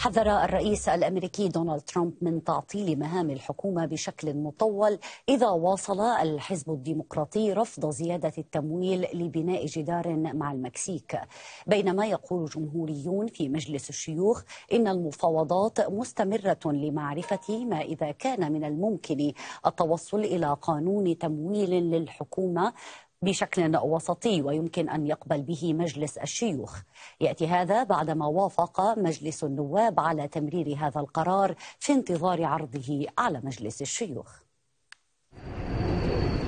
حذر الرئيس الامريكي دونالد ترامب من تعطيل مهام الحكومه بشكل مطول اذا واصل الحزب الديمقراطي رفض زياده التمويل لبناء جدار مع المكسيك بينما يقول جمهوريون في مجلس الشيوخ ان المفاوضات مستمره لمعرفه ما اذا كان من الممكن التوصل الى قانون تمويل للحكومه بشكل وسطي ويمكن أن يقبل به مجلس الشيوخ يأتي هذا بعدما وافق مجلس النواب على تمرير هذا القرار في انتظار عرضه على مجلس الشيوخ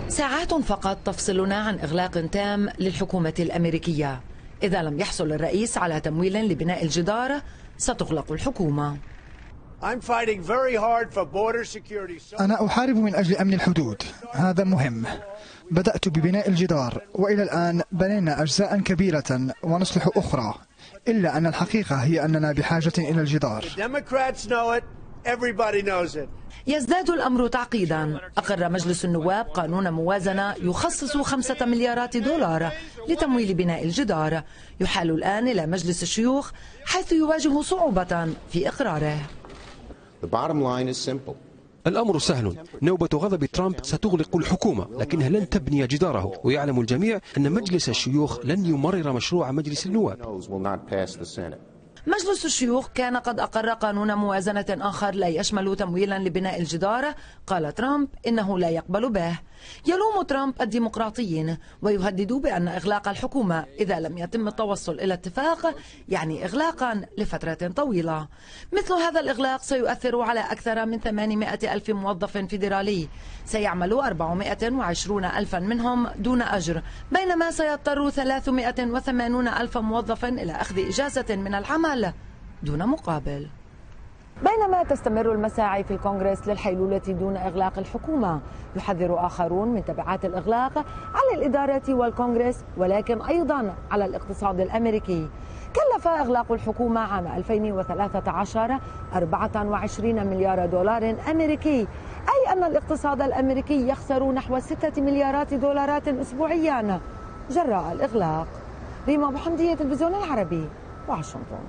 ساعات فقط تفصلنا عن إغلاق تام للحكومة الأمريكية إذا لم يحصل الرئيس على تمويل لبناء الجدار ستغلق الحكومة أنا أحارب من أجل أمن الحدود هذا مهم بدأت ببناء الجدار وإلى الآن بنينا أجزاء كبيرة ونصلح أخرى إلا أن الحقيقة هي أننا بحاجة إلى الجدار يزداد الأمر تعقيدا أقر مجلس النواب قانون موازنة يخصص خمسة مليارات دولار لتمويل بناء الجدار يحال الآن إلى مجلس الشيوخ حيث يواجه صعوبة في إقراره الأمر سهل نوبة غضب ترامب ستغلق الحكومة لكنها لن تبني جداره ويعلم الجميع أن مجلس الشيوخ لن يمرر مشروع مجلس النواب مجلس الشيوخ كان قد أقر قانون موازنة آخر لا يشمل تمويلا لبناء الجدار قال ترامب إنه لا يقبل به يلوم ترامب الديمقراطيين ويهدد بأن إغلاق الحكومة إذا لم يتم التوصل إلى اتفاق يعني إغلاقا لفترة طويلة مثل هذا الإغلاق سيؤثر على أكثر من 800 ألف موظف فيدرالي سيعمل 420 ألفا منهم دون أجر بينما سيضطر 380 ألف موظف إلى أخذ إجازة من العمل الأعمال دون مقابل بينما تستمر المساعي في الكونغرس للحيلولة دون إغلاق الحكومة يحذر آخرون من تبعات الإغلاق على الإدارة والكونغرس ولكن أيضا على الاقتصاد الأمريكي كلف إغلاق الحكومة عام 2013 24 مليار دولار أمريكي أي أن الاقتصاد الأمريكي يخسر نحو 6 مليارات دولارات أسبوعيا جراء الإغلاق ريما محمدية تلفزيون العربي واشنطن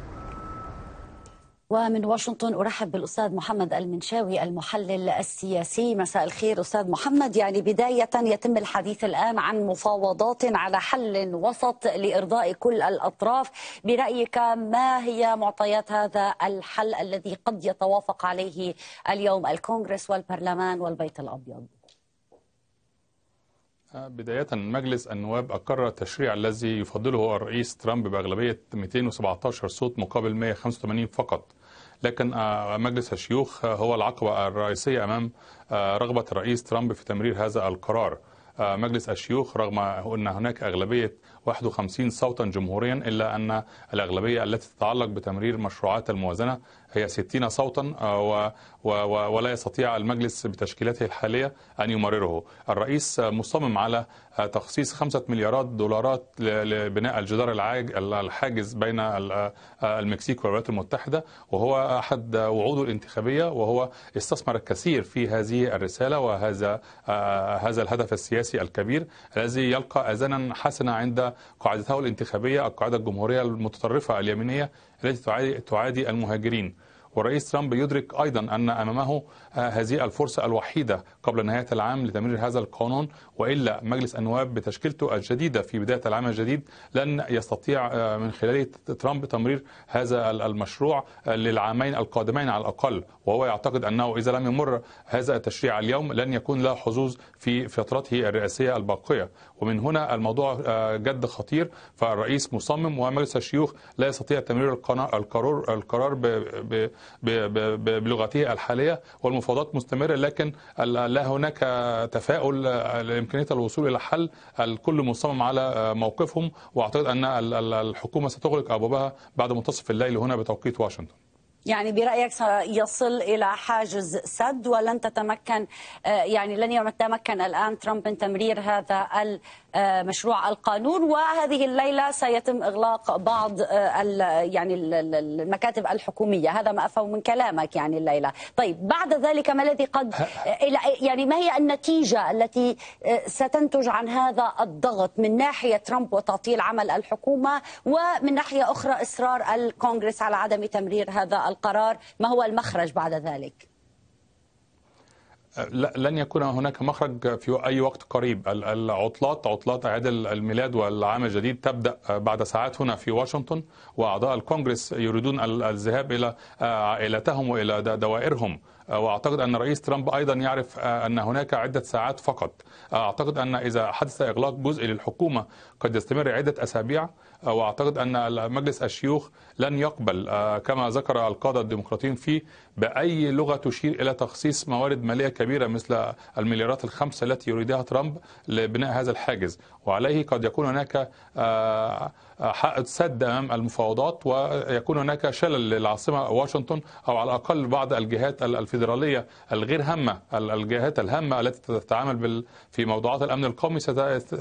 ومن واشنطن ارحب بالاستاذ محمد المنشاوي المحلل السياسي مساء الخير استاذ محمد يعني بدايه يتم الحديث الان عن مفاوضات على حل وسط لارضاء كل الاطراف برايك ما هي معطيات هذا الحل الذي قد يتوافق عليه اليوم الكونغرس والبرلمان والبيت الابيض بداية مجلس النواب أقر التشريع الذي يفضله الرئيس ترامب بأغلبية 217 صوت مقابل 185 فقط لكن آه، مجلس الشيوخ آه، هو العقبة الرئيسية أمام آه، رغبة الرئيس ترامب في تمرير هذا القرار مجلس الشيوخ رغم أن هناك أغلبية 51 صوتا جمهوريا إلا أن الأغلبية التي تتعلق بتمرير مشروعات الموازنة هي 60 صوتا آه، ولا يستطيع المجلس بتشكيلته الحالية أن يمرره الرئيس مصمم على آه، تخصيص خمسة مليارات دولارات لبناء الجدار العاج الحاجز بين آه، المكسيك والولايات المتحدة وهو أحد وعوده الانتخابية وهو استثمر الكثير في هذه الرسالة وهذا هذا الهدف السياسي الكبير الذي يلقى أذانا حسنة عند قاعدته الانتخابية القاعدة الجمهورية المتطرفة اليمينية التي تعادي المهاجرين والرئيس ترامب يدرك ايضا ان امامه آه، هذه الفرصه الوحيده قبل نهايه العام لتمرير هذا القانون والا مجلس النواب بتشكيلته الجديده في بدايه العام الجديد لن يستطيع آه، من خلاله ترامب تمرير هذا المشروع آه، للعامين القادمين على الاقل وهو يعتقد انه اذا لم يمر هذا التشريع اليوم لن يكون له حظوظ في فترته الرئاسيه الباقيه ومن هنا الموضوع آه، جد خطير فالرئيس مصمم ومجلس الشيوخ لا يستطيع تمرير القرار القرار بلغته الحاليه والمفاوضات مستمره لكن لا هناك تفاؤل آه، لامكانيه الوصول الى حل الكل مصمم على آه، موقفهم واعتقد ان الحكومه ستغلق ابوابها بعد منتصف الليل هنا بتوقيت واشنطن يعني برأيك سيصل إلى حاجز سد ولن تتمكن آه، يعني لن يتمكن الآن ترامب من تمرير هذا مشروع القانون وهذه الليلة سيتم إغلاق بعض آه، يعني المكاتب الحكومية هذا ما أفهم من كلامك يعني الليلة طيب بعد ذلك ما الذي قد آه، يعني ما هي النتيجة التي ستنتج عن هذا الضغط من ناحية ترامب وتعطيل عمل الحكومة ومن ناحية أخرى إصرار الكونغرس على عدم تمرير هذا القرار ما هو المخرج بعد ذلك أه، لن يكون هناك مخرج في أي وقت قريب العطلات عطلات عيد الميلاد والعام الجديد تبدأ أه، بعد ساعات هنا في واشنطن وأعضاء الكونغرس يريدون الذهاب إلى أه، عائلتهم وإلى دوائرهم آه، واعتقد ان الرئيس ترامب ايضا يعرف آه، ان هناك عده ساعات فقط آه، اعتقد ان اذا حدث اغلاق جزئي للحكومه قد يستمر عده اسابيع واعتقد ان مجلس الشيوخ لن يقبل كما ذكر القاده الديمقراطيين فيه باي لغه تشير الى تخصيص موارد ماليه كبيره مثل المليارات الخمسه التي يريدها ترامب لبناء هذا الحاجز وعليه قد يكون هناك حائط سد امام المفاوضات ويكون هناك شلل للعاصمه واشنطن او على الاقل بعض الجهات الف الفيدرالية الغير هامة الجهات الهامة التي تتعامل في موضوعات الأمن القومي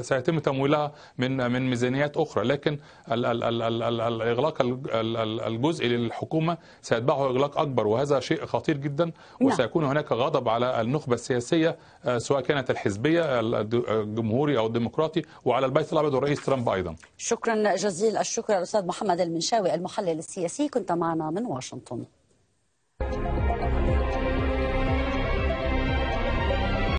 سيتم تمويلها من من ميزانيات أخرى لكن الإغلاق الجزئي للحكومة سيتبعه إغلاق أكبر وهذا شيء خطير جدا نعم. وسيكون هناك غضب على النخبة السياسية آه، سواء كانت الحزبية الجمهوري أو الديمقراطي وعلى البيت الأبيض والرئيس ترامب أيضا شكرا جزيل الشكر الأستاذ محمد المنشاوي المحلل السياسي كنت معنا من واشنطن